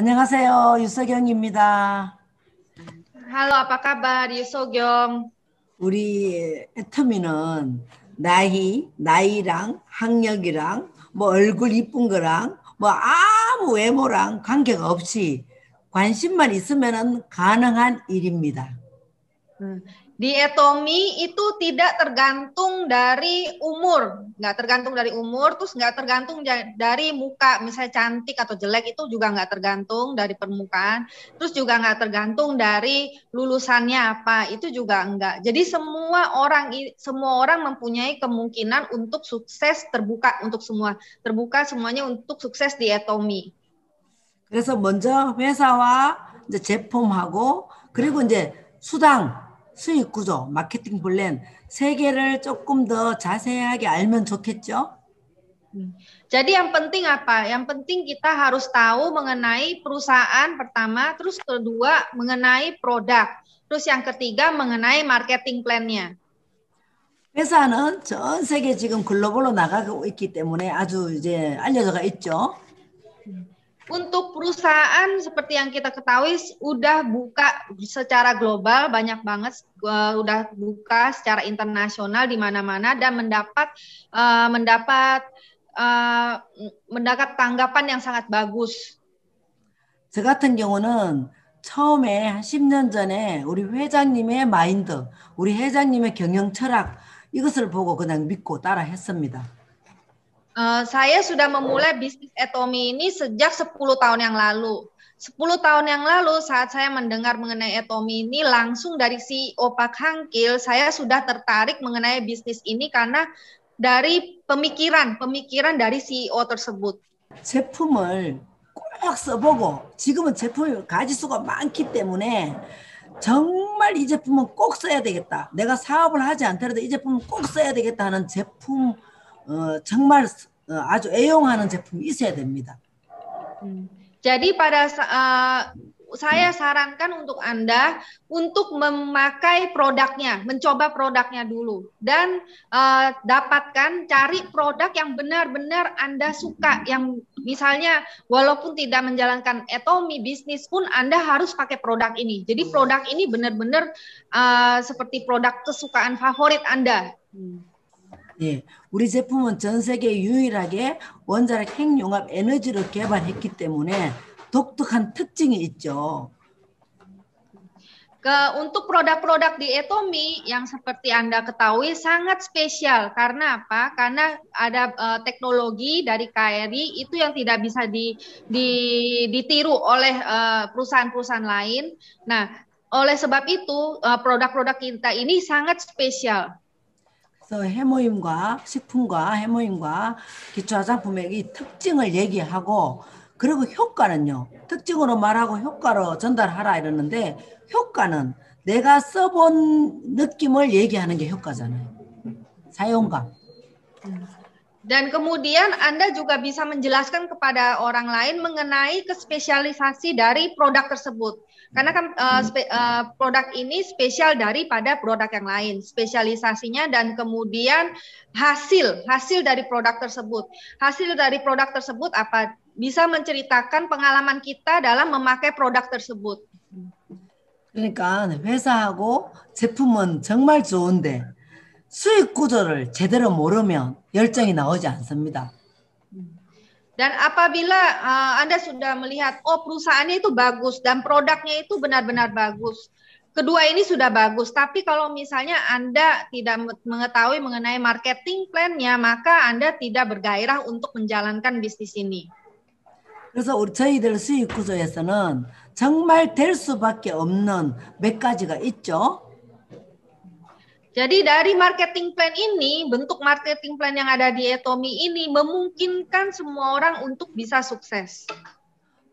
안녕하세요. 유서경입니다. Halo, apa kabar? 유서경. 우리 애터미는 나이, 나이랑 학력이랑 뭐 얼굴 이쁜 거랑 뭐 아무 외모랑 관계가 없이 관심만 있으면 가능한 일입니다. 음, Dietomi itu tidak tergantung dari umur, nggak tergantung dari umur, terus nggak tergantung dari muka, misalnya cantik atau jelek itu juga nggak tergantung dari permukaan, terus juga nggak tergantung dari lulusannya apa, itu juga nggak. Jadi semua orang semua orang mempunyai kemungkinan untuk sukses terbuka untuk semua, terbuka semuanya untuk sukses dietomi. 그래서 먼저 회사와 이제 제품하고 그리고 이제 수당 수익 구조, 마케팅 플랜 세 개를 조금 더 자세하게 알면 좋겠죠? Jadi yang penting apa? Yang penting kita harus tahu mengenai perusahaan pertama, terus kedua mengenai produk, terus yang ketiga mengenai marketing plan-nya. 회사는 전 세계 지금 글로벌로 나가고 있기 때문에 아주 이제 알려져가 있죠. untuk perusahaan seperti yang kita ketahui udah buka secara global banyak banget uh, udah buka secara internasional di mana-mana dan mendapat uh, mendapat uh, mendapat tanggapan yang sangat bagus. 저 같은 경우는 처음에 한 10년 전에 우리 회장님의 마인드, 우리 회장님의 경영 철학 이것을 보고 그냥 믿고 따라 했습니다. Eh, saya sudah memulai bisnis etomi ini sejak 10 tahun yang lalu. 10 tahun yang lalu saat saya mendengar mengenai etomi ini langsung dari CEO Pak Hangkil, saya sudah tertarik mengenai bisnis ini karena dari pemikiran, pemikiran dari CEO tersebut. 제품을 꼭 써보고 지금은 제품을 가지수가 많기 때문에 정말 이 제품은 꼭 써야 되겠다. 내가 사업을 하지 않더라도 이 제품은 꼭 써야 되겠다 하는 제품 어, 정말 어, 아주 애용하는 제품이 있어야 됩니다. Jadi pada uh, saya sarankan untuk Anda untuk memakai produknya, mencoba produknya dulu dan uh, dapatkan cari produk yang benar-benar Anda suka yang misalnya walaupun tidak menjalankan etomi bisnis pun Anda harus pakai produk ini. Jadi hmm. produk ini benar-benar uh, seperti produk kesukaan favorit Anda. Hmm. 예, 우리 제품은 전 세계 유일하게 원자력 핵융합 에너지를 개발했기 때문에 독특한 특징이 있죠. Ke, untuk produk-produk di Etomi yang seperti Anda ketahui sangat spesial karena apa? Karena ada uh, teknologi dari KRI itu yang tidak bisa di, di, ditiru oleh e, perusahaan-perusahaan lain. Nah, oleh sebab itu e, produk-produk kita ini sangat spesial. 앞서 그 해모임과 식품과 해모임과 기초화장품의 특징을 얘기하고 그리고 효과는요. 특징으로 말하고 효과로 전달하라 이러는데 효과는 내가 써본 느낌을 얘기하는 게 효과잖아요. 사용감. 음. Dan kemudian Anda juga bisa menjelaskan kepada orang lain mengenai kespesialisasi dari produk tersebut. Karena kan uh, spe, uh, produk ini spesial daripada produk yang lain, spesialisasinya dan kemudian hasil hasil dari produk tersebut. Hasil dari produk tersebut apa? Bisa menceritakan pengalaman kita dalam memakai produk tersebut. 그러니까 회사하고 제품은 정말 좋은데 수익 구조를 제대로 모르면 열정이 나오지 않습니다. Dan apabila uh, Anda sudah melihat, oh perusahaannya itu bagus dan produknya itu benar-benar bagus. Kedua ini sudah bagus, tapi kalau misalnya Anda tidak mengetahui mengenai marketing plan-nya, maka Anda tidak bergairah untuk menjalankan bisnis ini. 그래서 우리 저희들 수익 구조에서는 정말 될 수밖에 없는 몇 가지가 있죠. Jadi dari marketing plan ini, bentuk marketing plan yang ada di Etomi ini memungkinkan semua orang untuk bisa sukses.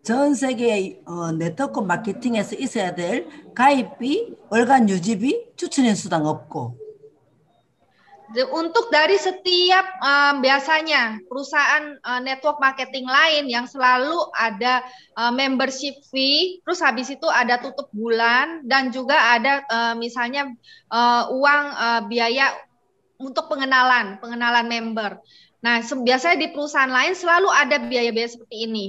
전 세계의 네트워크 마케팅에서 있어야 될 가입비, 월간 유지비, 추천인 수당 없고 untuk dari setiap um, biasanya perusahaan uh, network marketing lain yang selalu ada uh, membership fee, terus habis itu ada tutup bulan dan juga ada uh, misalnya uh, uang uh, biaya untuk pengenalan, pengenalan member. Nah, biasanya di perusahaan lain selalu ada biaya-biaya seperti ini.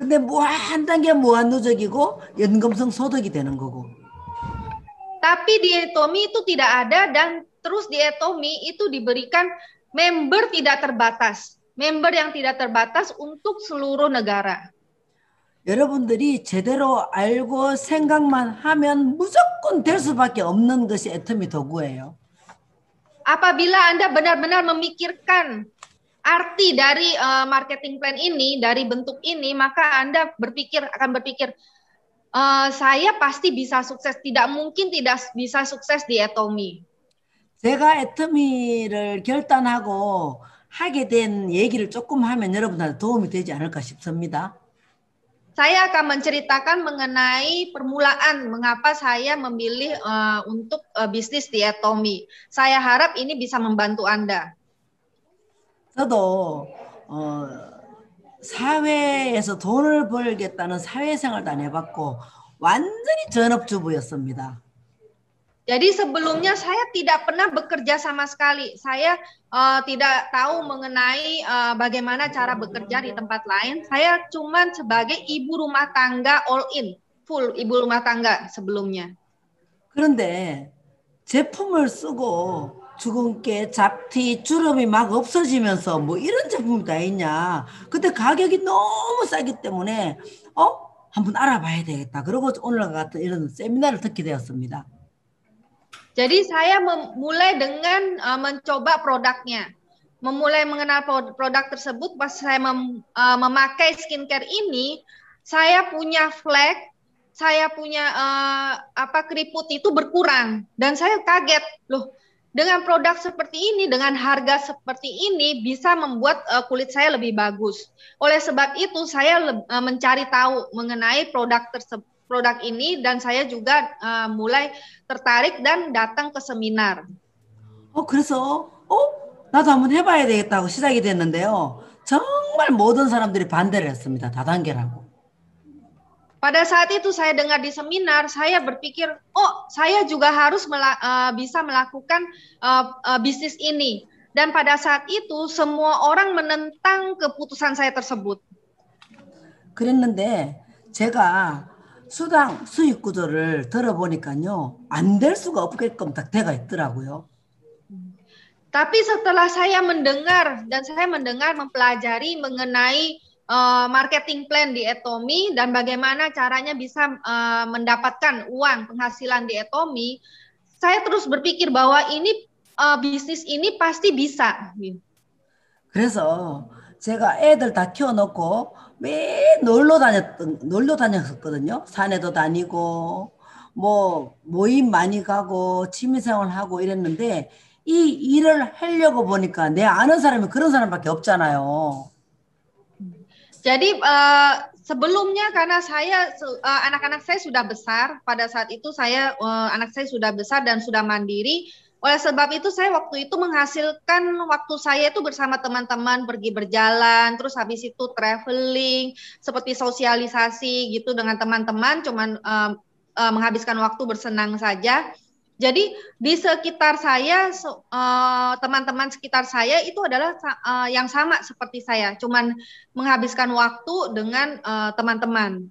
근데 뭐한 단계 무한도적이고 연금성 소득이 되는 거고. Tapi di Tommy itu tidak ada dan terus di Etomi itu diberikan member tidak terbatas, member yang tidak terbatas untuk seluruh negara. 여러분들이 제대로 알고 생각만 하면 무조건 될 수밖에 없는 것이 애터미 도구예요. Apabila Anda benar-benar memikirkan arti dari uh, marketing plan ini, dari bentuk ini, maka Anda berpikir akan berpikir uh, saya pasti bisa sukses, tidak mungkin tidak bisa sukses di Etomi. 제가 애터미를 결단하고 하게 된 얘기를 조금 하면 여러분한테 도움이 되지 않을까 싶습니다. Saya akan menceritakan mengenai permulaan mengapa saya memilih uh, untuk uh, bisnis diatomi. Saya harap ini bisa membantu Anda. 저도 어, 사회에서 돈을 벌겠다는 사회생활도 안 해봤고 완전히 전업주부였습니다. Jadi sebelumnya saya tidak pernah bekerja sama sekali. Saya uh, tidak tahu mengenai uh, bagaimana cara bekerja di tempat lain. Saya cuman sebagai ibu rumah tangga all in, full ibu rumah tangga sebelumnya. 그런데 제품을 쓰고 주근깨, 잡티, 주름이 막 없어지면서 뭐 이런 제품 다 있냐. 근데 가격이 너무 싸기 때문에 어? 한번 알아봐야 되겠다. 그러고 오늘 같은 이런 세미나를 듣게 되었습니다. Jadi saya mulai dengan uh, mencoba produknya. Memulai mengenal produk tersebut pas saya mem, uh, memakai skincare ini, saya punya flek, saya punya uh, apa keriput itu berkurang dan saya kaget, loh. Dengan produk seperti ini, dengan harga seperti ini bisa membuat uh, kulit saya lebih bagus. Oleh sebab itu saya uh, mencari tahu mengenai produk tersebut produk ini dan saya juga uh, mulai tertarik dan datang ke seminar. Oh, 그래서 oh, 나도 한번 해봐야 되겠다고 시작이 됐는데요. 정말 모든 사람들이 반대를 했습니다. 다단계라고. Pada saat itu saya dengar di seminar, saya berpikir, oh saya juga harus mela uh, bisa melakukan uh, uh, bisnis ini. Dan pada saat itu semua orang menentang keputusan saya tersebut. 그랬는데 제가 수당 수익 구조를 들어보니까요 안 될 수가 없게끔 딱 돼가 있더라고요. Tapi setelah saya mendengar dan saya mendengar mempelajari mengenai uh, marketing plan di Etomi dan bagaimana caranya bisa uh, mendapatkan uang penghasilan di Etomi, saya terus berpikir bahwa ini uh, bisnis ini pasti bisa. 그래서 제가 애들 다 키워놓고 매일 놀러 다녔던 놀러 다녔었거든요. 산에도 다니고 뭐 모임 많이 가고 취미생활 하고 이랬는데 이 일을 하려고 보니까 내 아는 사람이 그런 사람밖에 없잖아요. Jadi uh, sebelumnya karena saya anak-anak uh, anak -anak saya sudah besar pada saat itu saya uh, anak saya sudah besar dan sudah mandiri. Oleh sebab itu saya waktu itu menghasilkan waktu saya itu bersama teman-teman pergi berjalan, terus habis itu traveling, seperti sosialisasi gitu dengan teman-teman, cuman uh, uh, menghabiskan waktu bersenang saja. Jadi di sekitar saya teman-teman uh, sekitar saya itu adalah uh, yang sama seperti saya, cuman menghabiskan waktu dengan teman-teman.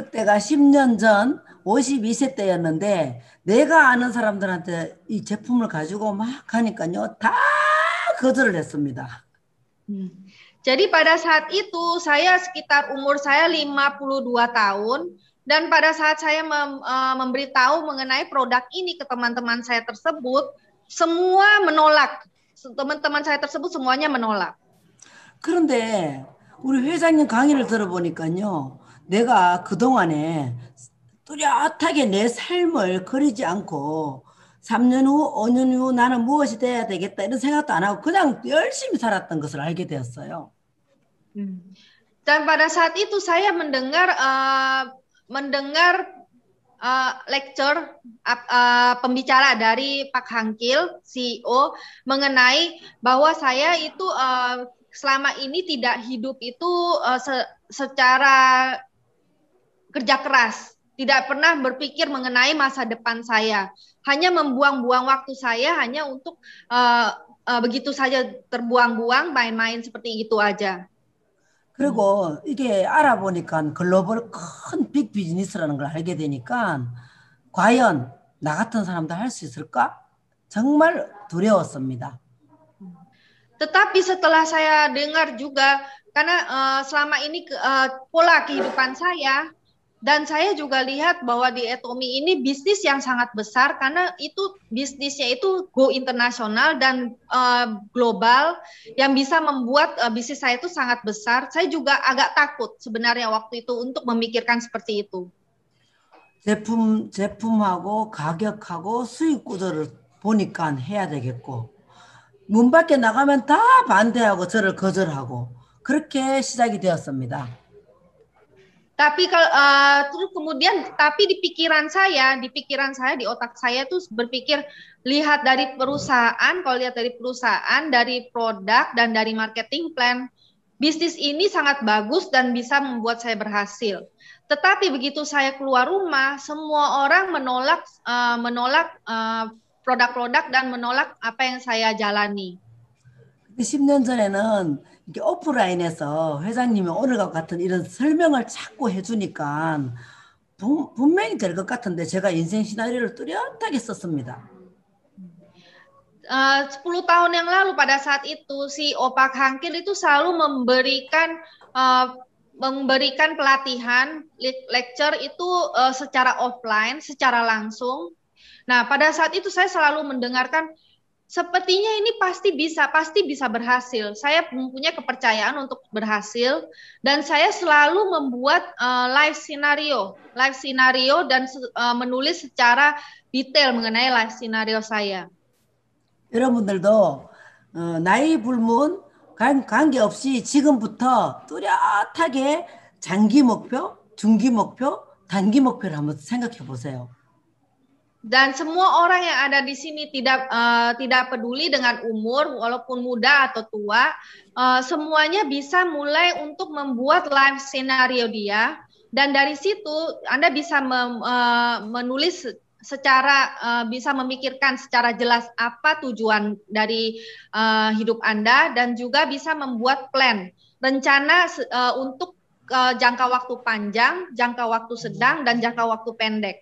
Uh, 10년 전 52세 때였는데 내가 아는 사람들한테 이 제품을 가지고 막 하니까요. 다 거절을 했습니다. 음. Jadi pada saat itu saya sekitar umur saya 52 tahun dan pada saat saya mem, uh, memberitahu mengenai produk ini ke teman-teman saya tersebut semua menolak. teman-teman saya tersebut semuanya menolak. 그런데 우리 회장님 강의를 들어보니까요. 내가 그동안에 뚜렷하게 내 삶을 그리지 않고 3년 후, 5년 후 나는 무엇이 돼야 되겠다 이런 생각도 안 하고 그냥 열심히 살았던 것을 알게 되었어요. 음. Dan pada saat itu saya mendengar uh, mendengar uh, lecture uh, uh, pembicara dari Pak Hangkil CEO mengenai bahwa saya itu uh, selama ini tidak hidup itu uh, se secara kerja keras tidak pernah berpikir mengenai masa depan saya. Hanya membuang-buang waktu saya hanya untuk uh, uh, begitu saja terbuang-buang main-main seperti itu aja. 그리고 이게 알아보니까 글로벌 큰 빅 비즈니스라는 걸 알게 되니까 과연 나 같은 사람도 할 수 있을까? 정말 두려웠습니다. Tetapi setelah saya dengar juga karena uh, selama ini uh, pola kehidupan saya dan saya juga lihat bahwa di Etomi ini bisnis yang sangat besar karena itu bisnisnya itu go internasional dan uh, global yang bisa membuat uh, bisnis saya itu sangat besar. Saya juga agak takut sebenarnya waktu itu untuk memikirkan seperti itu. 제품 제품하고 가격하고 수익 구조를 보니까 해야 되겠고 문 밖에 나가면 다 반대하고 저를 거절하고 그렇게 시작이 되었습니다. Tapi kalau uh, terus kemudian tapi di pikiran saya, di pikiran saya, di otak saya tuh berpikir lihat dari perusahaan, kalau lihat dari perusahaan, dari produk dan dari marketing plan, bisnis ini sangat bagus dan bisa membuat saya berhasil. Tetapi begitu saya keluar rumah, semua orang menolak uh, menolak eh, produk-produk uh, dan menolak apa yang saya jalani. 20년 전에는 이게 오프라인에서 회장님이 오늘과 같은 이런 설명을 자꾸 해주니까 분, 분명히 될 것 같은데 제가 인생 시나리오를 뚜렷하게 썼습니다. Uh, 10 tahun yang lalu pada saat itu si Opak Hangkil itu selalu memberikan uh, memberikan pelatihan lecture itu uh, secara offline, secara langsung. Nah, pada saat itu saya selalu mendengarkan sepertinya ini pasti bisa, pasti bisa berhasil. Saya mempunyai kepercayaan untuk berhasil dan saya selalu membuat uh, live scenario, live scenario dan uh, menulis secara detail mengenai live scenario saya. 여러분들도 어, 나이 불문 관, 관계없이 지금부터 뚜렷하게 장기 목표, 중기 목표, 단기 목표를 한번 생각해 보세요 dan semua orang yang ada di sini tidak uh, tidak peduli dengan umur walaupun muda atau tua uh, semuanya bisa mulai untuk membuat live scenario dia dan dari situ Anda bisa mem, uh, menulis secara uh, bisa memikirkan secara jelas apa tujuan dari uh, hidup Anda dan juga bisa membuat plan rencana uh, untuk uh, jangka waktu panjang, jangka waktu sedang dan jangka waktu pendek.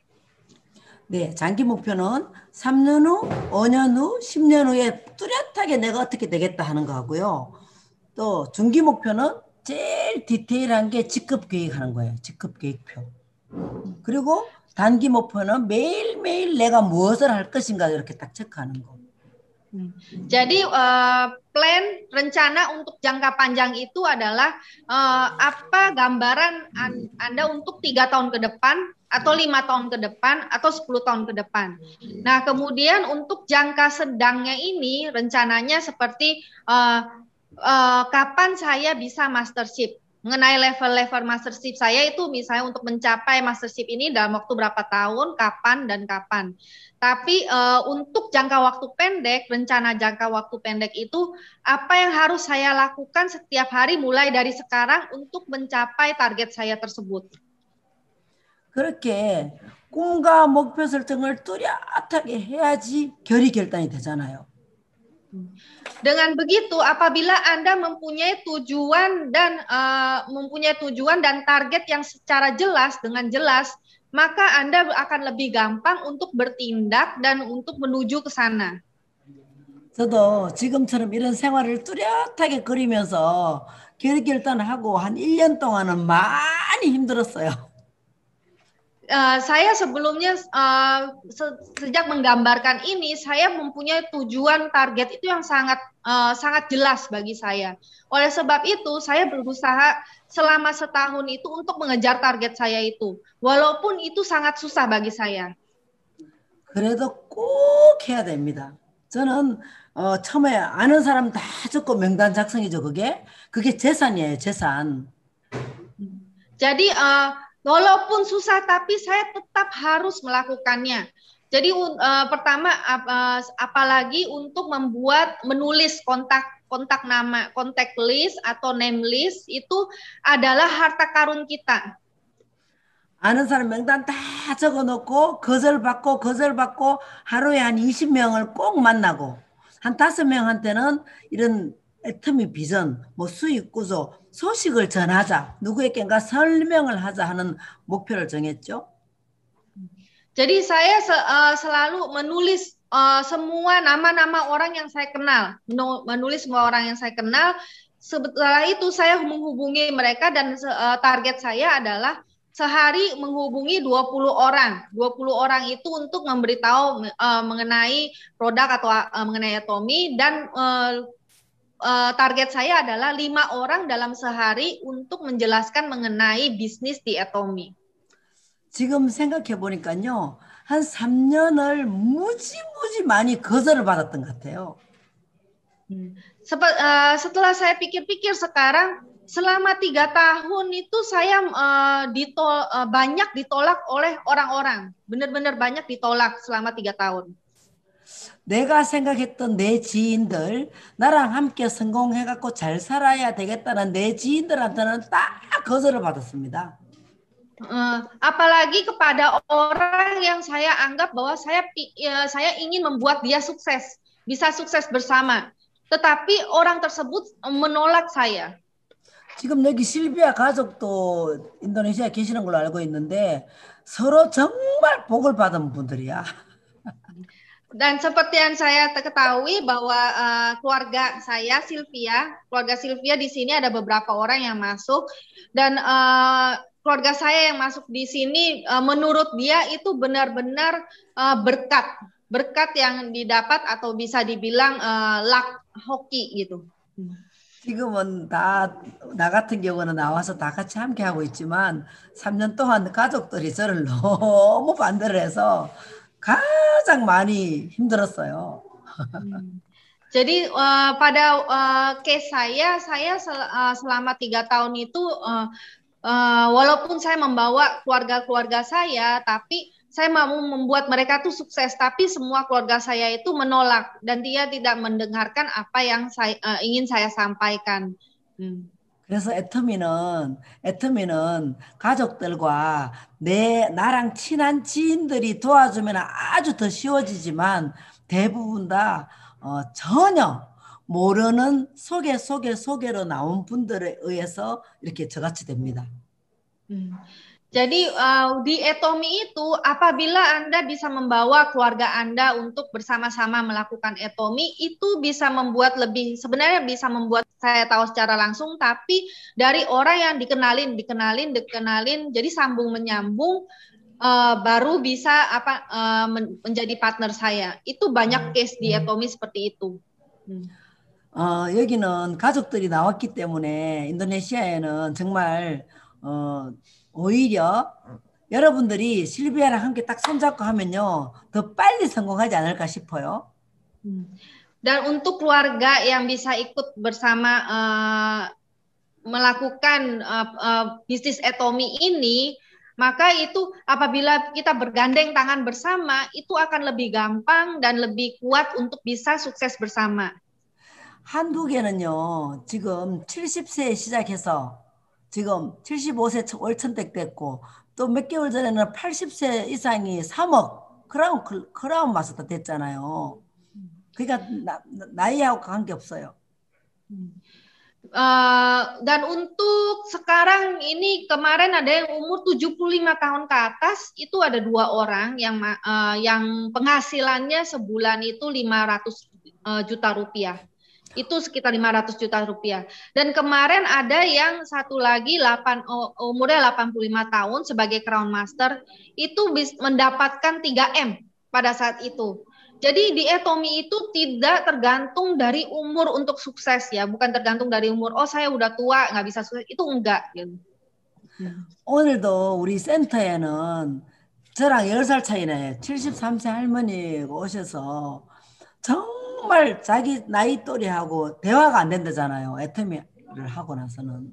네, 장기 목표는 3년 후, 5년 후, 10년 후에 뚜렷하게 내가 어떻게 되겠다 하는 거고요. 또 중기 목표는 제일 디테일한 게 직급 계획하는 거예요. 직급 계획표. 그리고 단기 목표는 매일매일 내가 무엇을 할 것인가 이렇게 딱 체크하는 거. 음. Jadi uh, plan rencana untuk jangka panjang itu adalah uh, apa gambaran an, Anda untuk tiga tahun ke depan atau lima tahun ke depan atau 10 tahun ke depan. Iya. Nah, kemudian untuk jangka sedangnya ini rencananya seperti uh, uh, kapan saya bisa mastership. Mengenai level-level mastership saya itu misalnya untuk mencapai mastership ini dalam waktu berapa tahun, kapan dan kapan. Tapi uh, untuk jangka waktu pendek, rencana jangka waktu pendek itu apa yang harus saya lakukan setiap hari mulai dari sekarang untuk mencapai target saya tersebut. 그렇게 꿈과 목표 설정을 뚜렷하게 해야지 결의 결단이 되잖아요. Dengan begitu, apabila Anda mempunyai tujuan dan uh, mempunyai tujuan dan target yang secara jelas dengan jelas, maka Anda akan lebih gampang untuk bertindak dan untuk menuju ke sana. 저도 지금처럼 이런 생활을 뚜렷하게 그리면서 결의 결단하고 한 1년 동안은 많이 힘들었어요. Eh, saya sebelumnya uh, se sejak menggambarkan ini saya mempunyai tujuan target itu yang sangat uh, sangat jelas bagi saya. Oleh sebab itu saya berusaha selama setahun itu untuk mengejar target saya itu. Walaupun itu sangat susah bagi saya. 그래도 꼭 해야 됩니다. 저는 어, 처음에 아는 사람 다 적고 명단 작성이죠. 그게 그게 재산이에요. 재산. Jadi uh, Walaupun susah, tapi saya tetap harus melakukannya. Jadi uh, pertama, ap, uh, apalagi untuk membuat menulis kontak kontak nama, kontak list atau name list itu adalah harta karun kita. 아는 사람 명단 다 적어놓고 거절 받고 거절 받고 하루에 한 20명을 꼭 만나고 한 다섯 명한테는 이런 애터미 비전, 뭐 수익 구조, 소식을 전하자, 누구에게인가 설명을 하자 하는 목표를 정했죠. Jadi saya eh, selalu menulis eh, semua nama-nama orang yang saya kenal, menulis semua orang yang saya kenal. Setelah itu saya menghubungi mereka dan eh, target saya adalah sehari menghubungi 20 orang. 20 orang itu untuk memberitahu mengenai produk atau mengenai Tommy dan uh, target saya adalah lima orang dalam sehari untuk menjelaskan mengenai bisnis di Atomi. 지금 생각해 보니까요. 한 3년을 무지무지 많이 거절을 받았던 것 같아요. Hmm. uh, setelah saya pikir-pikir sekarang selama tiga tahun itu saya uh, ditol, uh, banyak ditolak oleh orang-orang, benar-benar banyak ditolak selama tiga tahun. 내가 생각했던 내 지인들, 나랑 함께 성공해갖고 잘 살아야 되겠다는 내 지인들한테는 딱 거절을 받았습니다. Uh, apalagi kepada orang yang saya anggap bahwa saya uh, saya ingin membuat dia sukses, bisa sukses bersama. Tetapi orang tersebut menolak saya. 지금 여기 실비아 가족도 인도네시아에 계시는 걸로 알고 있는데 서로 정말 복을 받은 분들이야. Dan seperti yang saya ketahui bahwa uh, keluarga saya Sylvia, keluarga Sylvia di sini ada beberapa orang yang masuk dan uh, keluarga saya yang masuk di sini uh, menurut dia itu benar-benar uh, berkat, berkat yang didapat atau bisa dibilang uh, luck hoki gitu. 지금은 다, 나 같은 경우는 나와서 다 같이 함께 하고 있지만, 3년 동안 가족들이 저를 너무 반대를 해서, 가장 많이 힘들었어요. Jadi uh, pada uh, case saya, saya sel, uh, selama tiga tahun itu uh, uh, walaupun saya membawa keluarga-keluarga saya, tapi saya mau membuat mereka tuh sukses, tapi semua keluarga saya itu menolak dan dia tidak mendengarkan apa yang saya uh, ingin saya sampaikan. Hmm. 그래서 애터미는 애터미는 가족들과 내 나랑 친한 지인들이 도와주면 아주 더 쉬워지지만 대부분 다 어, 전혀 모르는 소개 소개 소개로 나온 분들에 의해서 이렇게 저같이 됩니다. 음. Jadi uh, di etomi itu apabila Anda bisa membawa keluarga Anda untuk bersama-sama melakukan etomi itu bisa membuat lebih sebenarnya bisa membuat saya tahu secara langsung tapi dari orang yang dikenalin dikenalin dikenalin jadi sambung menyambung uh, baru bisa apa uh, men menjadi partner saya. itu banyak hmm. case di hmm. etomi seperti itu. Hmm. 어, 여기는 가족들이 나왔기 때문에 인도네시아에는 정말 어, 오히려 여러분들이 실비아랑 함께 딱 손잡고 하면요 더 빨리 성공하지 않을까 싶어요. Dan untuk keluarga yang bisa ikut bersama uh, melakukan uh, uh, bisnis etomi ini, maka itu apabila kita bergandeng tangan bersama, itu akan lebih gampang dan lebih kuat untuk bisa sukses bersama. 한국에는요 지금 70세 시작해서 지금 75세 월천택 됐고 또 몇 개월 전에는 80세 이상이 3억 크라운 크라운 마스터 됐잖아요. 그러니까 na, 나이하고 관계없어요. Uh, dan untuk sekarang ini kemarin ada yang umur 75 tahun ke atas itu ada dua orang yang uh, yang penghasilannya sebulan itu 500 uh, juta rupiah. Itu sekitar 500 juta rupiah. Dan kemarin ada yang satu lagi 8 umurnya 85 tahun sebagai crown master itu mendapatkan 3M pada saat itu. Jadi di etomi itu tidak tergantung dari umur untuk sukses ya, bukan tergantung dari umur. Oh saya udah tua nggak bisa sukses itu enggak. Gitu. 오늘도 우리 센터에는 저랑 10살 차이나요. 73세 할머니가 오셔서 정 정말 자기 나이 또래하고 대화가 안 된다잖아요. 애터미를 하고 나서는.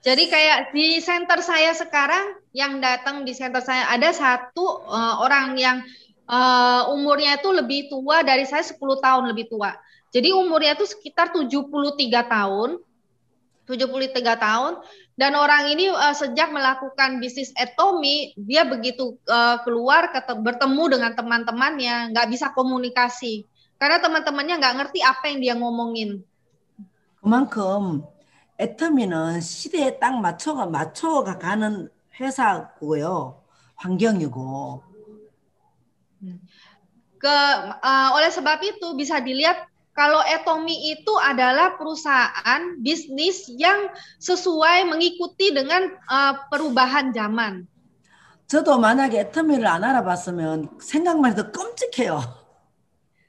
Jadi kayak di center saya sekarang yang datang di center saya ada satu e, orang yang e, umurnya itu lebih tua dari saya 10 tahun lebih tua. Jadi umurnya itu sekitar 73 tahun. 73 tahun dan orang ini uh, sejak melakukan bisnis etomi dia begitu uh, keluar ketemu, bertemu dengan teman-temannya nggak bisa komunikasi karena teman-temannya nggak ngerti apa yang dia ngomongin. 그만큼 애터미는 시대에 딱 맞춰가 맞춰가 가는 회사고요. 환경이고. Ke, uh, oleh sebab itu bisa dilihat kalau Etomi itu adalah perusahaan bisnis yang sesuai mengikuti dengan uh, perubahan zaman. 저도 만약에 에터미를 안 알아봤으면 생각만 해도 끔찍해요.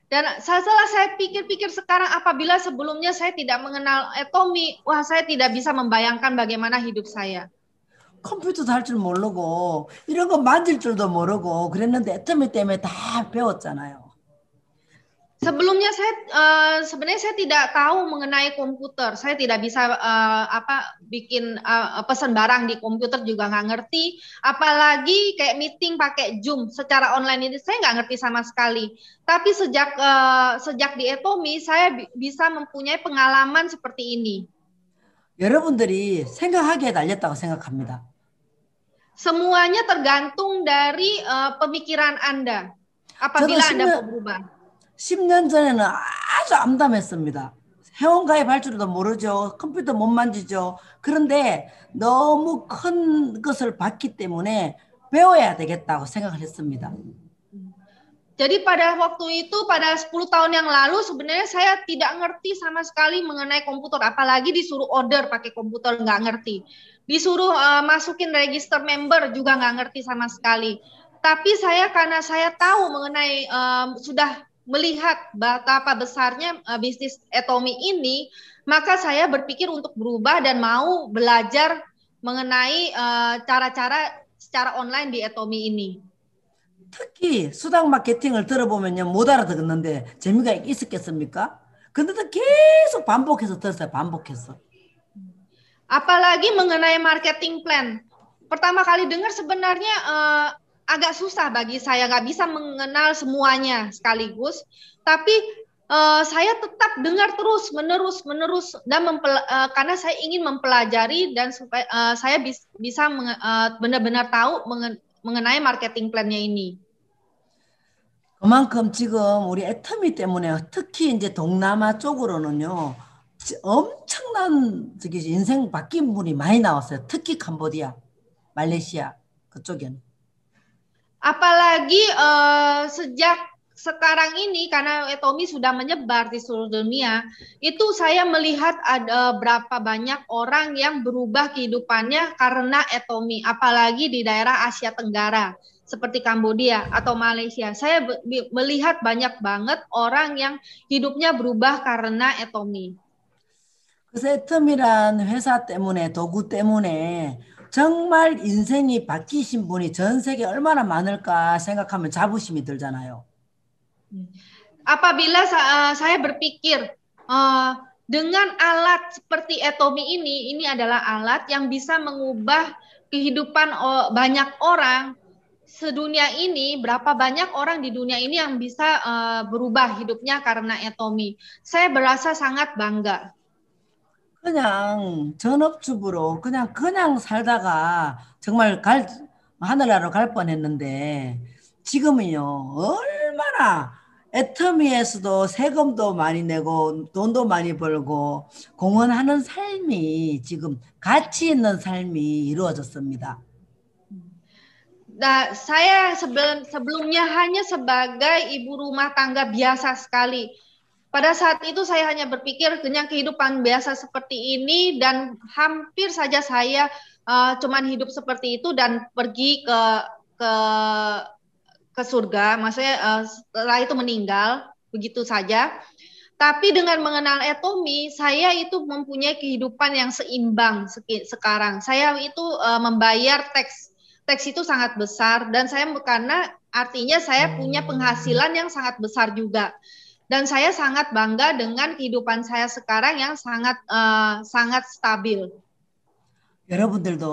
Dan setelah saya pikir-pikir sekarang apabila sebelumnya saya tidak mengenal eh, Tommy, wah saya tidak bisa membayangkan bagaimana hidup saya. 컴퓨터도 할 모르고 이런 거 만질 줄도 모르고 그랬는데 애터미 때문에 다 배웠잖아요. Sebelumnya saya uh, sebenarnya saya tidak tahu mengenai komputer. Saya tidak bisa uh, apa bikin uh, pesan barang di komputer juga nggak ngerti. Apalagi kayak meeting pakai Zoom secara online ini saya nggak ngerti sama sekali. Tapi sejak uh, sejak di Etomi saya bisa mempunyai pengalaman seperti ini. 여러분들이 생각하게 달렸다고 생각합니다. Semuanya tergantung dari uh, pemikiran Anda. Apabila Anda mau berubah. 10년 전에는 아주 암담했습니다. 회원 가입할 줄도 모르죠. 컴퓨터 못 만지죠. 그런데 너무 큰 것을 봤기 때문에 배워야 되겠다고 생각을 했습니다. Jadi pada waktu itu pada 10 tahun yang lalu sebenarnya saya tidak ngerti sama sekali mengenai komputer apalagi disuruh order pakai komputer nggak ngerti. Disuruh uh, masukin register member juga nggak ngerti sama sekali. Tapi saya karena saya tahu mengenai um, sudah melihat betapa besarnya uh, bisnis Etomi ini, maka saya berpikir untuk berubah dan mau belajar mengenai eh, cara-cara uh, secara online di Etomi ini. 특히 수당 마케팅을 들어보면요 못 알아듣는데 재미가 있었겠습니까? 근데도 계속 반복해서 들었어요. 반복해서. Apalagi mengenai marketing plan. Pertama kali dengar sebenarnya eh, agak susah bagi saya nggak bisa mengenal semuanya sekaligus tapi uh, saya tetap dengar terus menerus menerus dan mempel, uh, karena saya ingin mempelajari dan supaya uh, saya bis, bisa benar-benar uh, tahu mengen, mengenai marketing plannya ini. 그만큼 지금 우리 애터미 때문에 특히 이제 동남아 쪽으로는요 엄청난 저기 인생 바뀐 분이 많이 나왔어요. 특히 캄보디아, 말레이시아 그쪽에는. Apalagi uh, sejak sekarang ini karena etomi sudah menyebar di seluruh dunia, itu saya melihat ada berapa banyak orang yang berubah kehidupannya karena etomi, apalagi di daerah Asia Tenggara seperti Kamboja atau Malaysia. Saya melihat banyak banget orang yang hidupnya berubah karena etomi. 그래서 회사 때문에 도구 때문에 정말 인생이 바뀌신 분이 전 세계 얼마나 많을까 생각하면 자부심이 들잖아요. Apabila saya berpikir dengan alat seperti etomi ini, ini adalah alat yang bisa mengubah kehidupan banyak orang sedunia ini berapa banyak orang di dunia ini yang bisa berubah hidupnya karena etomi. Saya berasa sangat bangga. 그냥 전업주부로 그냥 그냥 살다가 정말 갈 하늘나라로 갈 뻔했는데 지금은요 얼마나 애터미에서도 세금도 많이 내고 돈도 많이 벌고 공헌하는 삶이 지금 가치 있는 삶이 이루어졌습니다. Nah, saya sebelum sebelumnya hanya sebagai ibu rumah tangga biasa sekali. Pada saat itu saya hanya berpikir kenyang kehidupan biasa seperti ini dan hampir saja saya uh, cuman hidup seperti itu dan pergi ke ke ke surga, maksudnya uh, setelah itu meninggal begitu saja. Tapi dengan mengenal etomi, saya itu mempunyai kehidupan yang seimbang sekarang. Saya itu uh, membayar teks. Teks itu sangat besar dan saya karena artinya saya punya penghasilan yang sangat besar juga. dan saya sangat bangga dengan kehidupan saya sekarang yang sangat uh, sangat stabil. 여러분들도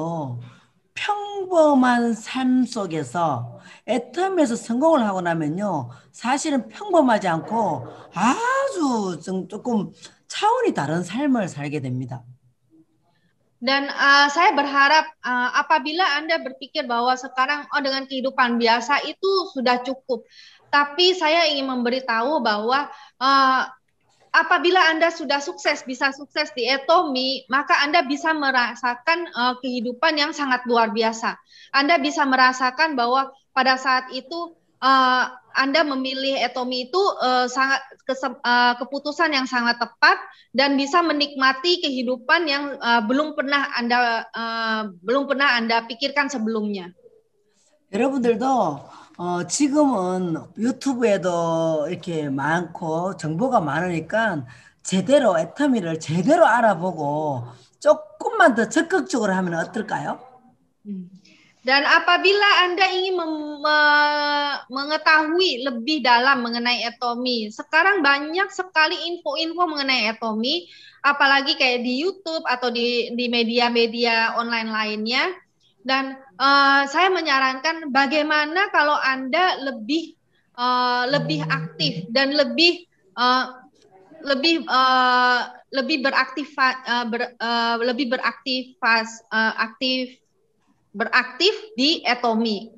평범한 삶 속에서 애텀에서 성공을 하고 나면요. 사실은 평범하지 않고 아주 좀 조금 차원이 다른 삶을 살게 됩니다. Dan uh, saya berharap uh, apabila Anda berpikir bahwa sekarang oh dengan kehidupan biasa itu sudah cukup. tapi saya ingin memberitahu bahwa uh, apabila Anda sudah sukses, bisa sukses di Etomi, maka Anda bisa merasakan uh, kehidupan yang sangat luar biasa. Anda bisa merasakan bahwa pada saat itu uh, Anda memilih Etomi itu uh, sangat uh, keputusan yang sangat tepat dan bisa menikmati kehidupan yang uh, belum pernah Anda uh, belum pernah Anda pikirkan sebelumnya. 여러분들도 어, 지금은 유튜브에도 이렇게 많고 정보가 많으니까 제대로 애터미를 제대로 알아보고 조금만 더 적극적으로 하면 어떨까요? Dan apabila Anda ingin mem, mengetahui lebih dalam mengenai atomi, sekarang banyak sekali info-info mengenai atomi, apalagi kayak di YouTube atau di di media-media online lainnya. Dan uh, saya menyarankan bagaimana kalau anda lebih uh, lebih aktif dan lebih uh, lebih uh, lebih beraktif uh, ber, uh, lebih beraktifas uh, aktif beraktif di Atomi.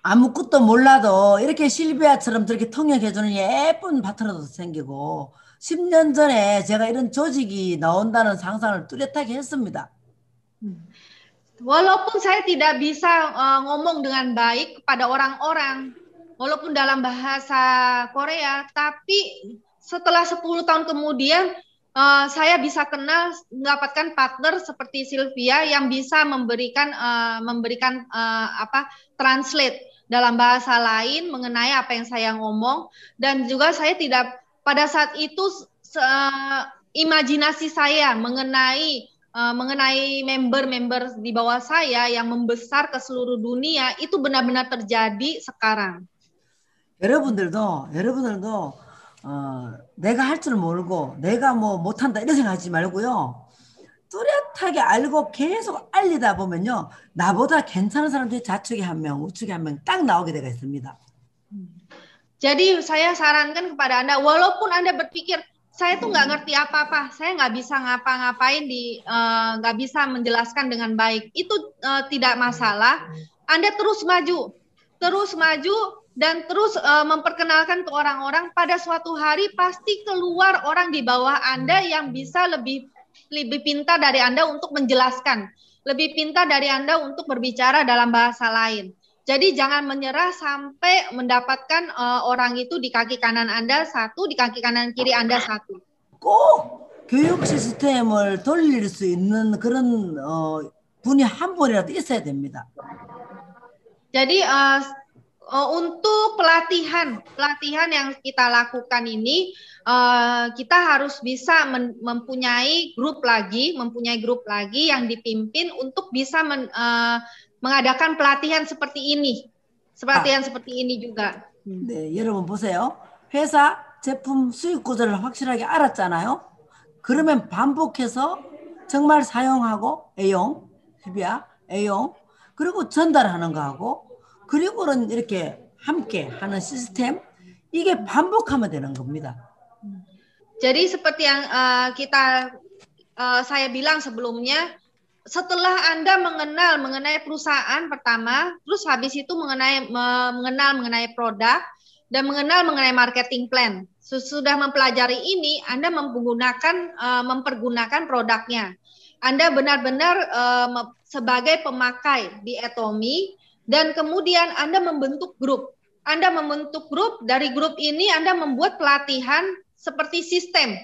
아무것도 몰라도 이렇게 실비아처럼 저렇게 통역해주는 예쁜 파트너도 생기고 10년 전에 제가 이런 조직이 나온다는 상상을 뚜렷하게 했습니다. 음. walaupun saya tidak bisa uh, ngomong dengan baik kepada orang-orang, walaupun dalam bahasa Korea, tapi setelah 10 tahun kemudian uh, saya bisa kenal mendapatkan partner seperti Sylvia yang bisa memberikan uh, memberikan uh, apa translate dalam bahasa lain mengenai apa yang saya ngomong dan juga saya tidak pada saat itu uh, imajinasi saya mengenai uh, mengenai member-member di bawah saya yang membesar ke seluruh dunia itu benar-benar terjadi sekarang. 여러분들도 여러분들도 어, 내가 할 줄 모르고 내가 뭐 못한다 이런 생각하지 말고요. 뚜렷하게 알고 계속 알리다 보면요. 나보다 괜찮은 사람들이 좌측에 한 명, 우측에 한 명 딱 나오게 되어 있습니다. Jadi saya sarankan kepada Anda walaupun Anda berpikir saya tuh nggak ngerti apa-apa, saya nggak bisa ngapa-ngapain di eh, nggak uh, bisa menjelaskan dengan baik. Itu uh, tidak masalah. Anda terus maju, terus maju dan terus uh, memperkenalkan ke orang-orang. Pada suatu hari pasti keluar orang di bawah Anda hmm. yang bisa lebih lebih pintar dari Anda untuk menjelaskan, lebih pintar dari Anda untuk berbicara dalam bahasa lain. Jadi jangan menyerah sampai mendapatkan uh, orang itu di kaki kanan Anda satu, di kaki kanan kiri Anda satu. Kok 교육 시스템을 돌릴 수 있는 그런 어, 분이 한 분이라도 있어야 됩니다. Jadi uh, uh, untuk pelatihan pelatihan yang kita lakukan ini uh, kita harus bisa mempunyai grup lagi, mempunyai grup lagi yang dipimpin untuk bisa men, uh, mengadakan pelatihan seperti ini. pelatihan 아, seperti ini juga. 네, 여러분 보세요. 회사 제품 수익 구조를 확실하게 알았잖아요. 그러면 반복해서 정말 사용하고 애용, 흡야 애용, 그리고 전달하는 거하고 그리고는 이렇게 함께 하는 시스템 이게 반복하면 되는 겁니다. Jadi seperti yang uh, kita uh, saya bilang sebelumnya setelah Anda mengenal mengenai perusahaan pertama, terus habis itu mengenai mengenal mengenai produk dan mengenal mengenai marketing plan. Sesudah mempelajari ini, Anda menggunakan e, mempergunakan produknya. Anda benar-benar e, sebagai pemakai di Etomi dan kemudian Anda membentuk grup. Anda membentuk grup, dari grup ini Anda membuat pelatihan seperti sistem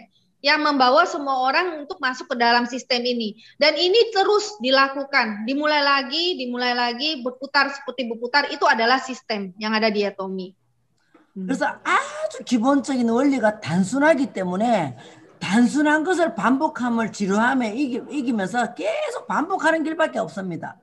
yang membawa semua orang untuk masuk ke dalam sistem ini. Dan ini terus dilakukan, dimulai lagi, dimulai lagi, berputar seperti berputar itu adalah sistem yang ada di Hmm. 그래서 아주 기본적인 원리가 단순하기 때문에 단순한 것을 반복함을 지루함에 이기, 이기면서 계속 반복하는 길밖에 없습니다.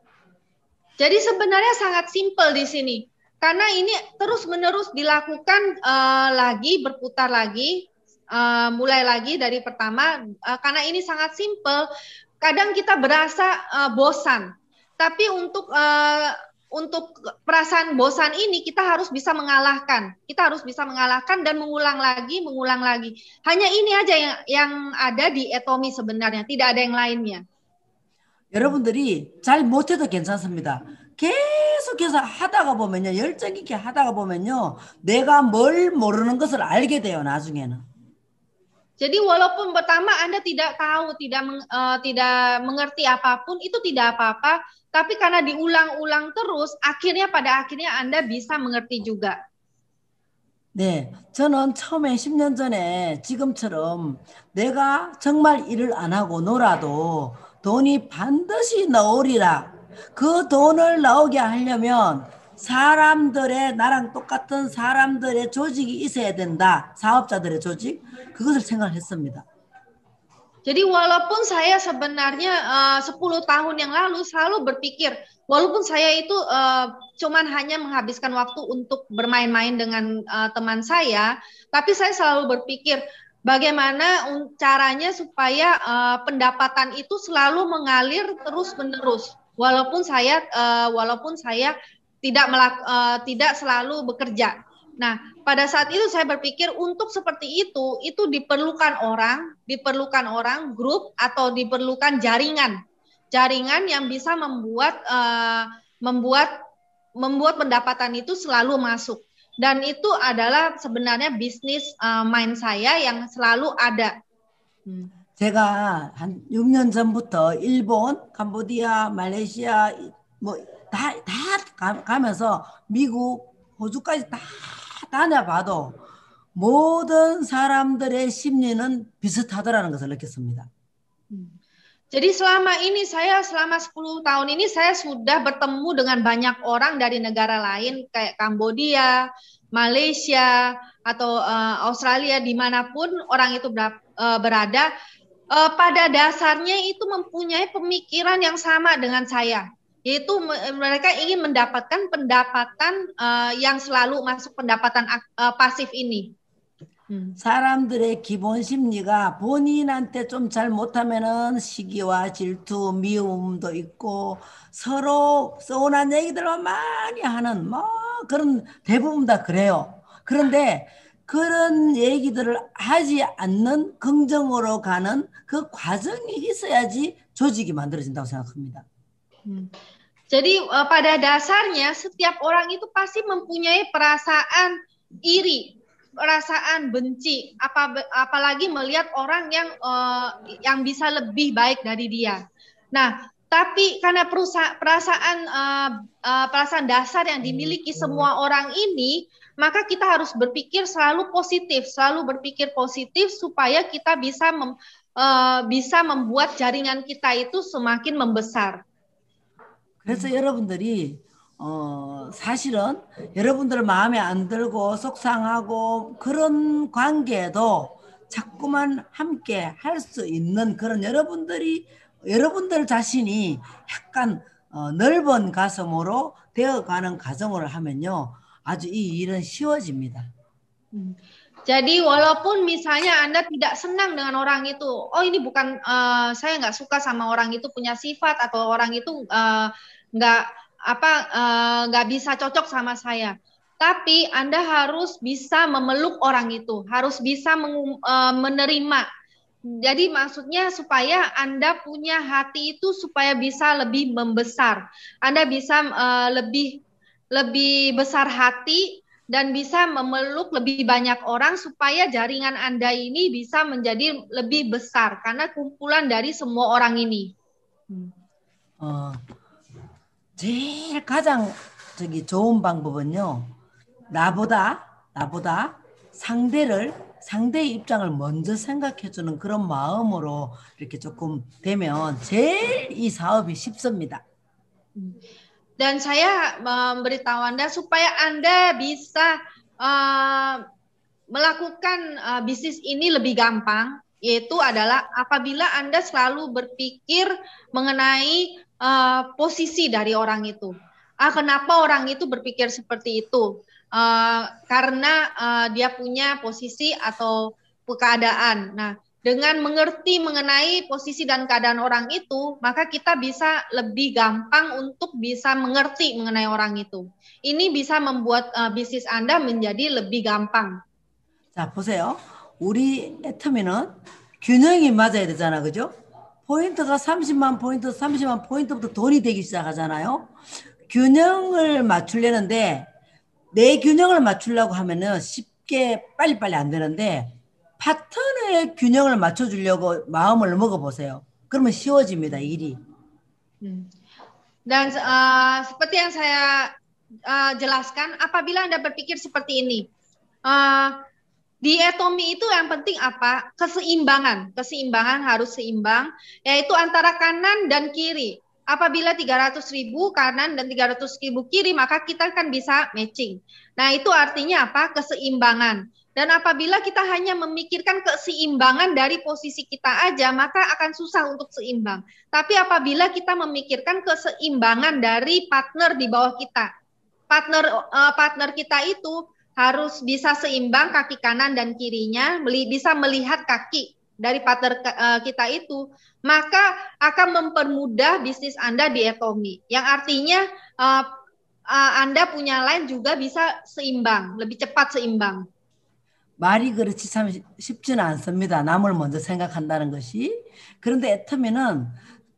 Jadi sebenarnya sangat simpel di sini. Karena ini terus-menerus dilakukan uh, lagi, berputar lagi, Eh, mulai lagi dari pertama uh, karena ini sangat simple. Kadang kita berasa uh, bosan, tapi untuk uh, untuk perasaan bosan ini kita harus bisa mengalahkan. Kita harus bisa mengalahkan dan mengulang lagi, mengulang lagi. Hanya ini aja yang yang ada di etomi sebenarnya, tidak ada yang lainnya. 여러분들이 잘 못해도 괜찮습니다. 계속해서 하다가 보면요, 열정 있게 하다가 보면요, 내가 뭘 모르는 것을 알게 돼요, 나중에는. Jadi walaupun pertama Anda tidak tahu, tidak uh, tidak mengerti apapun itu tidak apa-apa, tapi karena diulang-ulang terus akhirnya pada akhirnya Anda bisa mengerti juga. 네, 저는 처음에 10년 전에 지금처럼 내가 정말 일을 안 하고 놀아도 돈이 반드시 나오리라. 그 돈을 나오게 하려면 사람들의 나랑 똑같은 사람들의 조직이 있어야 된다. 사업자들의 조직 그것을 생각을 했습니다. Jadi walaupun saya sebenarnya uh, 10 tahun yang lalu selalu berpikir walaupun saya itu uh, cuman hanya menghabiskan waktu untuk bermain-main dengan uh, teman saya, tapi saya selalu berpikir bagaimana caranya supaya uh, pendapatan itu selalu mengalir terus-menerus walaupun saya uh, walaupun saya tidak melaku, uh, eh, tidak selalu bekerja. Nah, pada saat itu saya berpikir untuk seperti itu itu diperlukan orang, diperlukan orang grup atau diperlukan jaringan. Jaringan yang bisa membuat uh, membuat membuat pendapatan itu selalu masuk. Dan itu adalah sebenarnya bisnis uh, main saya yang selalu ada. Hmm. 제가 한 6년 전부터 일본, 캄보디아, 말레이시아 뭐 다, 다 가, 면서 미국, 호주까지 다 다녀봐도 모든 사람들의 심리는 비슷하더라는 것을 느꼈습니다. Jadi selama ini saya selama 10 tahun ini saya sudah bertemu dengan banyak orang dari negara lain kayak Kamboja, Malaysia atau uh, Australia dimanapun orang itu ber, uh, eh, berada uh, pada dasarnya itu mempunyai pemikiran yang sama dengan saya yaitu mereka ingin mendapatkan pendapatan uh, yang selalu masuk pendapatan uh, pasif ini. Hmm. 사람들의 기본 심리가 본인한테 좀 잘 못하면은 시기와 질투, 미움도 있고 서로 서운한 얘기들을 많이 하는 뭐 그런 대부분 다 그래요. 그런데 그런 얘기들을 하지 않는 긍정으로 가는 그 과정이 있어야지 조직이 만들어진다고 생각합니다. Hmm. Jadi uh, pada dasarnya setiap orang itu pasti mempunyai perasaan iri, perasaan benci, apa, apalagi melihat orang yang uh, yang bisa lebih baik dari dia. Nah, tapi karena perasaan uh, uh, perasaan dasar yang dimiliki hmm. semua orang ini, maka kita harus berpikir selalu positif, selalu berpikir positif supaya kita bisa mem, uh, bisa membuat jaringan kita itu semakin membesar. 그래서 여러분들이 어, 사실은 여러분들 마음에 안 들고 속상하고 그런 관계도 자꾸만 함께 할 수 있는 그런 여러분들이 여러분들 자신이 약간 어, 넓은 가슴으로 되어가는 가정을 하면요 아주 이 일은 쉬워집니다. 음. Jadi walaupun misalnya Anda tidak senang dengan orang itu, oh ini bukan uh, saya nggak suka sama orang itu punya sifat atau orang itu uh, nggak apa eh, nggak uh, bisa cocok sama saya tapi Anda harus bisa memeluk orang itu, harus bisa meng, e, eh, menerima. Jadi maksudnya supaya Anda punya hati itu supaya bisa lebih membesar. Anda bisa e, lebih lebih besar hati dan bisa memeluk lebih banyak orang supaya jaringan Anda ini bisa menjadi lebih besar karena kumpulan dari semua orang ini. Hmm. 제일 가장 저기 좋은 방법은요. 나보다 나보다 상대를 상대의 입장을 먼저 생각해 주는 그런 마음으로 이렇게 조금 되면 제일 이 사업이 쉽습니다. Dan saya memberitahu Anda supaya Anda bisa uh, melakukan uh, bisnis ini lebih gampang. yaitu adalah apabila Anda selalu berpikir mengenai uh, posisi dari orang itu. Ah, kenapa orang itu berpikir seperti itu? Uh, karena uh, dia punya posisi atau keadaan. Nah, dengan mengerti mengenai posisi dan keadaan orang itu, maka kita bisa lebih gampang untuk bisa mengerti mengenai orang itu. Ini bisa membuat uh, bisnis Anda menjadi lebih gampang. 자, 보세요. 우리 애터미는 균형이 맞아야 되잖아. 그죠? 포인트가 30만 포인트, 30만 포인트부터 돈이 되기 시작하잖아요. 균형을 맞추려는데 내 균형을 맞추려고 하면은 쉽게 빨리빨리 안 되는데 파트너의 균형을 맞춰주려고 마음을 먹어보세요. 그러면 쉬워집니다 일이. 음. Dan uh, seperti yang saya uh, jelaskan, apabila anda berpikir seperti ini, uh, Di etomi itu yang penting apa? Keseimbangan. Keseimbangan harus seimbang, yaitu antara kanan dan kiri. Apabila 300 ribu kanan dan 300 ribu kiri, maka kita kan bisa matching. Nah, itu artinya apa? Keseimbangan. Dan apabila kita hanya memikirkan keseimbangan dari posisi kita aja, maka akan susah untuk seimbang. Tapi apabila kita memikirkan keseimbangan dari partner di bawah kita, partner eh, partner kita itu harus bisa seimbang kaki kanan dan kirinya, bisa melihat kaki dari partner eh, kita itu, maka akan mempermudah bisnis Anda di ekonomi. Yang artinya eh, eh, Anda punya lain juga bisa seimbang, lebih cepat seimbang. 말이 그렇지 참 쉽지는 않습니다. 남을 먼저 생각한다는 것이. 그런데 애터미는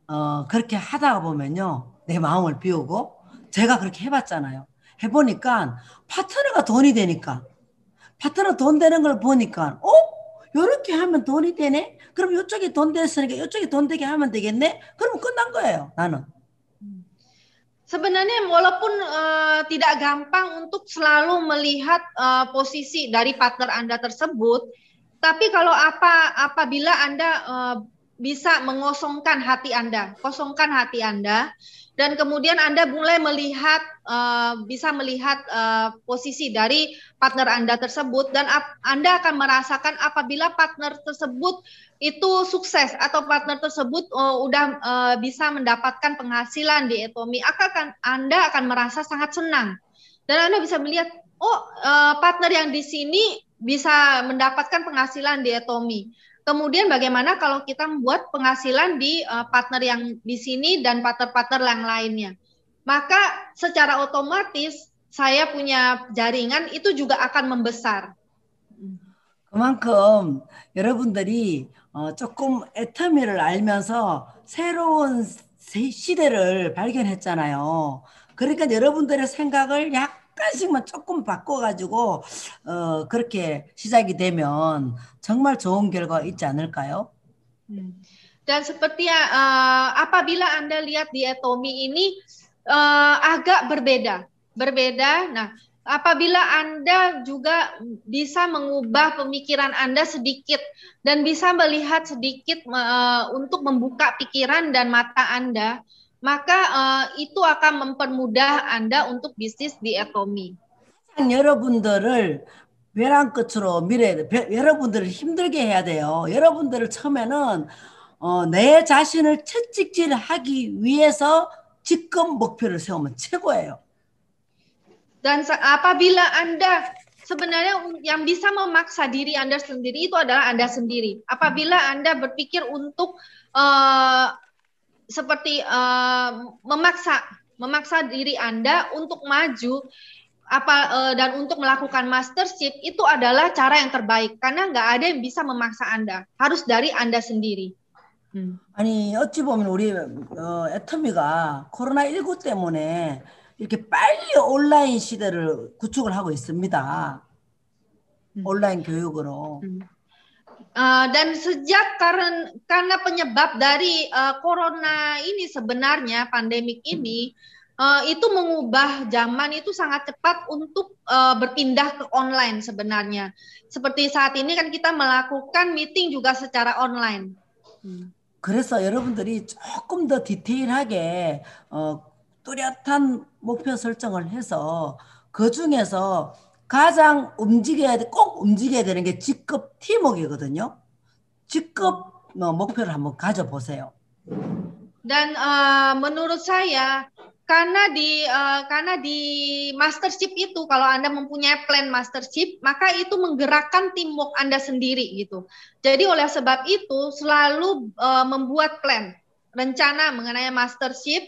어, 그렇게 하다 보면요. 내 마음을 비우고 제가 그렇게 해봤잖아요. 해보니까 파트너가 돈이 되니까 파트너 돈 되는 걸 보니까 어? 이렇게 하면 돈이 되네? 그럼 이쪽이 돈 됐으니까 이쪽이 돈 되게 하면 되겠네? 그럼 끝난 거예요 나는 Sebenarnya walaupun uh, tidak gampang untuk selalu melihat uh, posisi dari partner Anda tersebut, tapi kalau apa apabila Anda uh, bisa mengosongkan hati Anda, kosongkan hati Anda, dan kemudian Anda mulai melihat uh, bisa melihat uh, posisi dari partner Anda tersebut dan ap, Anda akan merasakan apabila partner tersebut itu sukses atau partner tersebut uh, udah uh, bisa mendapatkan penghasilan di etomi, akan Anda akan merasa sangat senang dan Anda bisa melihat oh uh, partner yang di sini bisa mendapatkan penghasilan di etomi. Kemudian bagaimana kalau kita membuat penghasilan di uh, partner yang di sini dan partner-partner yang lainnya. Maka secara otomatis saya punya jaringan itu juga akan membesar. 그만큼 여러분들이 어, 조금 애터미를 알면서 새로운 시대를 발견했잖아요. 그러니까 여러분들의 생각을 약 약간씩만 조금 바꿔가지고 어, 그렇게 시작이 되면 정말 좋은 결과 있지 않을까요? 음. Dan seperti uh, apabila Anda lihat di etomi ini uh, agak berbeda, berbeda. Nah, apabila Anda juga bisa mengubah pemikiran Anda sedikit dan bisa melihat sedikit uh, untuk membuka pikiran dan mata Anda, maka uh, itu akan mempermudah Anda untuk bisnis di ekonomi. 여러분들을 벼랑 끝으로 미래 여러분들을 힘들게 해야 돼요. 여러분들을 처음에는 어, 내 자신을 채찍질하기 위해서 직급 목표를 세우면 최고예요. Dan apabila Anda sebenarnya um, yang bisa memaksa diri Anda sendiri itu adalah Anda sendiri. Apabila Anda berpikir untuk uh, seperti uh, memaksa memaksa diri Anda untuk maju apa uh, dan untuk melakukan mastership itu adalah cara yang terbaik karena nggak ada yang bisa memaksa Anda. Harus dari Anda sendiri. Hmm. 아니 어찌 보면 우리 어, 애터미가 코로나 19 때문에 이렇게 빨리 온라인 시대를 구축을 하고 있습니다. 음. 온라인 교육으로. 음. Eh, dan sejak karena karena penyebab dari uh, corona ini sebenarnya pandemik ini uh, itu mengubah zaman itu sangat cepat untuk uh, berpindah ke online sebenarnya. Seperti saat ini kan kita melakukan meeting juga secara online. Hmm. 그래서 여러분들이 조금 더 디테일하게 어, 뚜렷한 목표 설정을 해서 그 중에서 가장 움직여야 돼, 꼭 움직여야 되는 게 직급 팀워크거든요. 직급 목표를 한번 가져보세요. Dan uh, menurut saya karena di uh, karena di mastership itu kalau Anda mempunyai plan mastership maka itu menggerakkan teamwork Anda sendiri gitu. Jadi oleh sebab itu selalu uh, membuat plan, rencana mengenai mastership,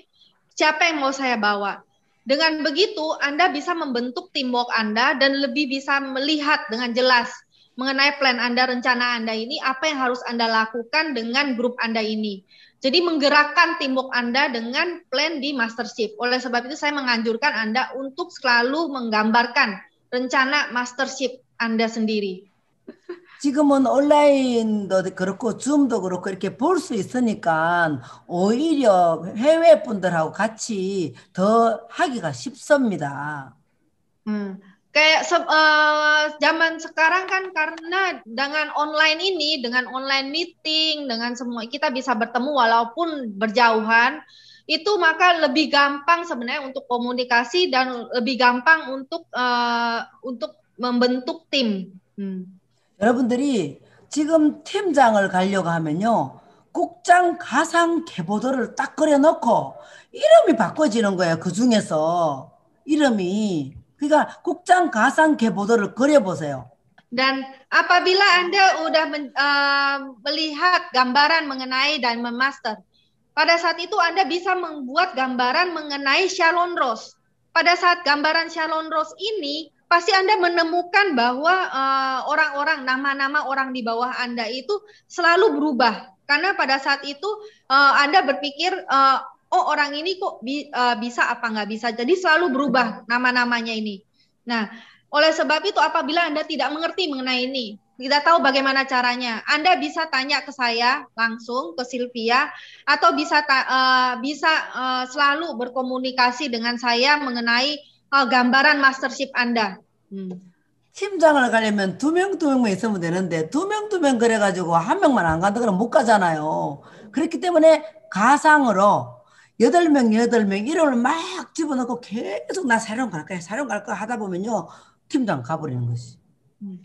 siapa yang mau saya bawa. Dengan begitu, Anda bisa membentuk teamwork Anda dan lebih bisa melihat dengan jelas mengenai plan Anda, rencana Anda ini, apa yang harus Anda lakukan dengan grup Anda ini. Jadi menggerakkan teamwork Anda dengan plan di mastership. Oleh sebab itu saya menganjurkan Anda untuk selalu menggambarkan rencana mastership Anda sendiri. 지금은 온라인도 그렇고 줌도 그렇고 이렇게 볼 수 있으니까 오히려 해외 분들하고 같이 더 하기가 쉽습니다. 음. Kayak se uh, zaman sekarang kan karena dengan online ini, dengan online meeting, dengan semua kita bisa bertemu walaupun berjauhan, itu maka lebih gampang sebenarnya untuk komunikasi dan lebih gampang untuk uh, untuk membentuk tim. Hmm. 여러분들이 지금 팀장을 가려고 하면요. 국장 가상 개보도를 딱 그려놓고 이름이 바꿔지는 거예요. 그 중에서 이름이 그러니까 국장 가상 개보도를 그려보세요. Dan apabila Anda udah men, uh, melihat gambaran mengenai dan memaster, pada saat itu Anda bisa membuat gambaran mengenai Shalon Rose. Pada saat gambaran Shalon Rose ini, pasti Anda menemukan bahwa orang eh, orang-orang nama-nama orang di bawah Anda itu selalu berubah karena pada saat itu uh, Anda berpikir uh, oh orang ini kok bi uh, bisa apa nggak bisa jadi selalu berubah nama-namanya ini. Nah, oleh sebab itu apabila Anda tidak mengerti mengenai ini, tidak tahu bagaimana caranya, Anda bisa tanya ke saya langsung ke Sylvia atau bisa uh, bisa uh, selalu berkomunikasi dengan saya mengenai 어, gambaran mastership Anda. 음. 팀장을 가려면 두명두 명만 있으면 되는데 두명두 명 그래가지고 한 명만 안 간다 그러면 못 가잖아요. 그렇기 때문에 가상으로 여덟 명 여덟 명 이름을 막 집어넣고 계속 나 사령 갈 거야 사령 갈 거야 하다 보면요 팀장 가버리는 것이. 음.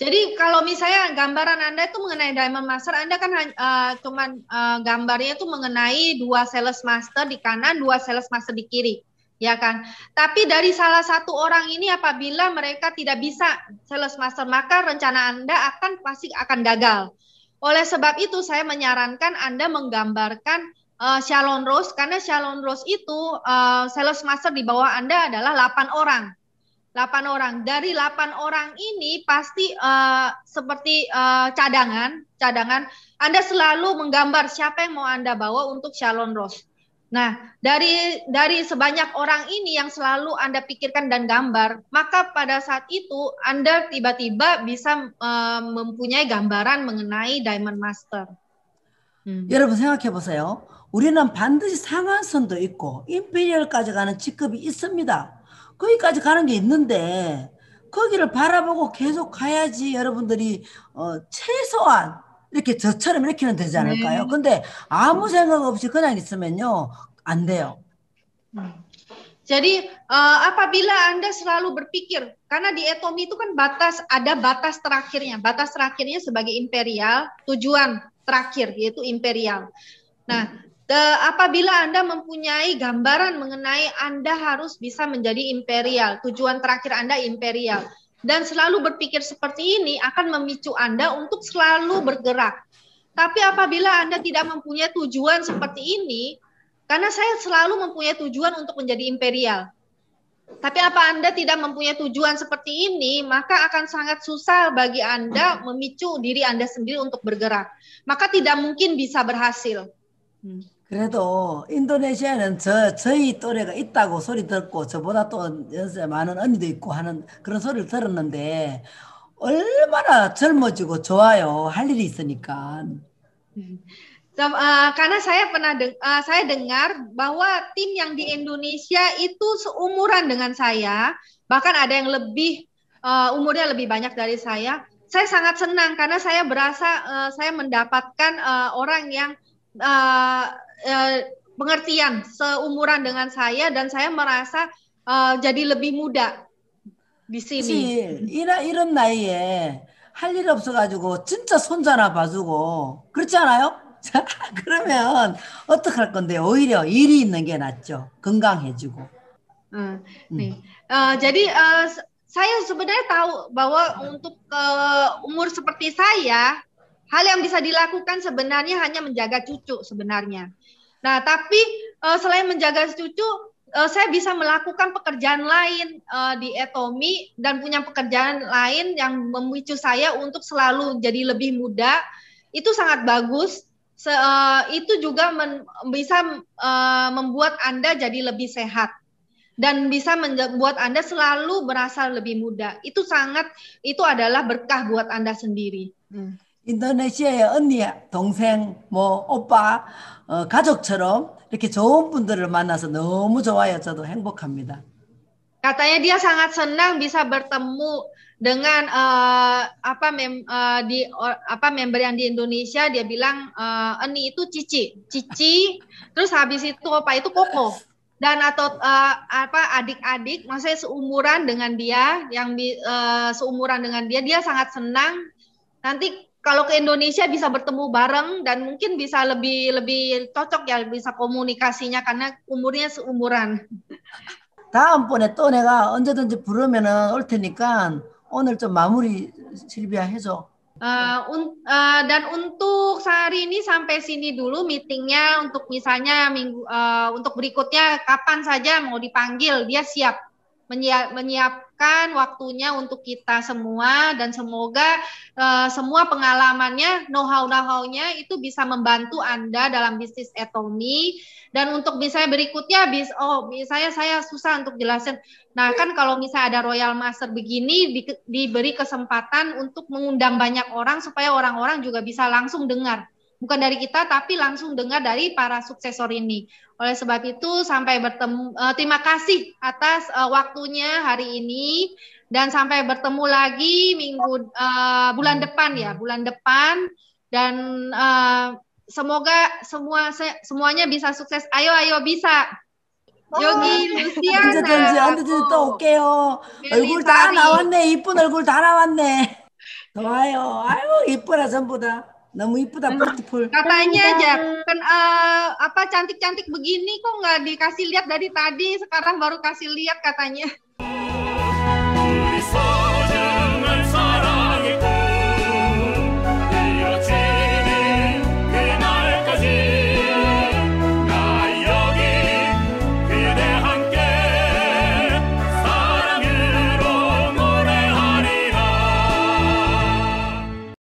Jadi kalau misalnya gambaran Anda itu mengenai diamond master, Anda kan uh, cuman uh, gambarnya itu mengenai dua sales master di kanan, dua sales master di kiri. ya kan? Tapi dari salah satu orang ini apabila mereka tidak bisa sales master maka rencana Anda akan pasti akan gagal. Oleh sebab itu saya menyarankan Anda menggambarkan uh, Shalon Rose karena Shalon Rose itu uh, sales master di bawah Anda adalah 8 orang. 8 orang. Dari 8 orang ini pasti uh, seperti uh, cadangan, cadangan Anda selalu menggambar siapa yang mau Anda bawa untuk Shalon Rose Nah, dari dari sebanyak orang ini yang selalu Anda pikirkan dan gambar, maka pada saat itu Anda tiba-tiba bisa um, mempunyai gambaran mengenai Diamond Master. 음. 여러분 생각해 보세요. 우리는 반드시 상한선도 있고 임페리얼까지 가는 직급이 있습니다. 거기까지 가는 게 있는데 거기를 바라보고 계속 가야지 여러분들이 어, 최소한 이렇게 저처럼 이렇게는 되지 않을까요? 근데 아무 생각 없이 그냥 있으면요 안 돼요. Jadi uh, apabila Anda selalu berpikir karena di etomi itu kan batas ada batas terakhirnya. Batas terakhirnya sebagai imperial, tujuan terakhir yaitu imperial. Nah, the, apabila Anda mempunyai gambaran mengenai Anda harus bisa menjadi imperial, tujuan terakhir Anda imperial dan selalu berpikir seperti ini akan memicu Anda untuk selalu bergerak. Tapi apabila Anda tidak mempunyai tujuan seperti ini, karena saya selalu mempunyai tujuan untuk menjadi imperial. Tapi apa Anda tidak mempunyai tujuan seperti ini, maka akan sangat susah bagi Anda memicu diri Anda sendiri untuk bergerak. Maka tidak mungkin bisa berhasil. Hmm. 그래도 인도네시아는 저 저희 또래가 있다고 소리 듣고 저보다 또 연세 많은 언니도 있고 하는 그런 소리를 들었는데 얼마나 젊어지고 좋아요 할 일이 있으니까. So, uh, karena saya pernah uh, saya dengar bahwa tim yang di Indonesia itu seumuran dengan saya, bahkan ada yang lebih uh, umurnya lebih banyak dari saya. Saya sangat senang karena saya berasa uh, saya mendapatkan uh, orang yang uh, Eh, pengertian seumuran dengan saya dan saya merasa eh, jadi lebih muda di sini. 이라 이런 나이에 할일 없어가지고 진짜 손자나 봐주고 그렇지 않아요? 자 그러면 어떻게 할 건데 오히려 일이 있는 게 낫죠. 건강해지고. 음, 네. 어, jadi saya sebenarnya tahu bahwa untuk umur seperti saya, hal yang bisa dilakukan sebenarnya hanya menjaga cucu sebenarnya. Nah, tapi uh, selain menjaga cucu, uh, saya bisa melakukan pekerjaan lain uh, di Etomi dan punya pekerjaan lain yang memicu saya untuk selalu jadi lebih muda. Itu sangat bagus. Se, uh, itu juga bisa uh, membuat Anda jadi lebih sehat dan bisa membuat Anda selalu berasal lebih muda. Itu sangat itu adalah berkah buat Anda sendiri. Hmm. 인도네시아의 언니, 동생, 뭐 오빠, 어, 가족처럼 이렇게 좋은 분들을 만나서 너무 좋아요. 저도 행복합니다. Katanya dia sangat senang bisa bertemu dengan uh, apa mem, uh, di or, apa member yang di Indonesia dia bilang uh, Eni itu Cici, Cici, terus habis itu apa itu Koko dan atau uh, apa adik-adik maksudnya seumuran dengan dia yang uh, seumuran dengan dia dia sangat senang nanti kalau ke Indonesia bisa bertemu bareng dan mungkin bisa lebih lebih cocok ya bisa komunikasinya karena umurnya seumuran. 다음번에 또 내가 언제든지 부르면은 올 테니까 오늘 좀 마무리 실비아 해줘. Uh, un, uh, dan untuk sehari ini sampai sini dulu meetingnya untuk misalnya minggu uh, untuk berikutnya kapan saja mau dipanggil dia siap menyiap, menyiap meluangkan waktunya untuk kita semua dan semoga uh, semua pengalamannya, know-how know-how-nya itu bisa membantu Anda dalam bisnis Etomi dan untuk misalnya berikutnya bis oh misalnya saya susah untuk jelasin. Nah, kan kalau misalnya ada Royal Master begini di, diberi kesempatan untuk mengundang banyak orang supaya orang-orang juga bisa langsung dengar bukan dari kita tapi langsung dengar dari para suksesor ini. Oleh sebab itu sampai bertemu uh, terima kasih atas uh, waktunya hari ini dan sampai bertemu lagi minggu uh, bulan depan ya, bulan depan dan uh, semoga semua se semuanya bisa sukses. Ayo ayo bisa. 여기 루시아나 진짜 던지 한테 또 올게요. 얼굴 다 나왔네. 이쁜 얼굴 다 나왔네. 좋아요. 아유 이뻐라 전부 다. Nemu dapat portfolio. Katanya aja kan uh, apa cantik-cantik begini kok nggak dikasih lihat dari tadi, sekarang baru kasih lihat katanya.